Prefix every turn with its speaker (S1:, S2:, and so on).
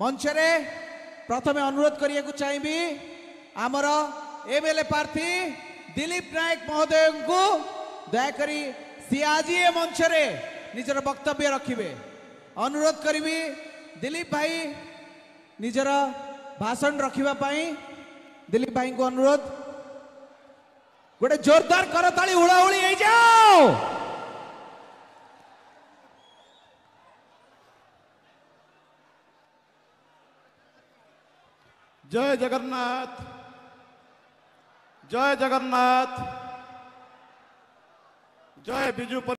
S1: মঞ্চরে প্রথমে অনুরোধ করা চাইবি আমার এমএলএ প্রার্থী দিলীপ নায়ক মহোদয় দয়াকরি সি আজ এ মঞ্চরে নিজের বক্তব্য রাখবে অনুরোধ করবি দিলীপ ভাই নিজের ভাষণ রাখা দিলীপ ভাই অনুরোধ গোটে জোরদার করতালি উড়াউড়ি হয়ে যাও
S2: जय जगन्नाथ जय जगन्नाथ जय बिजू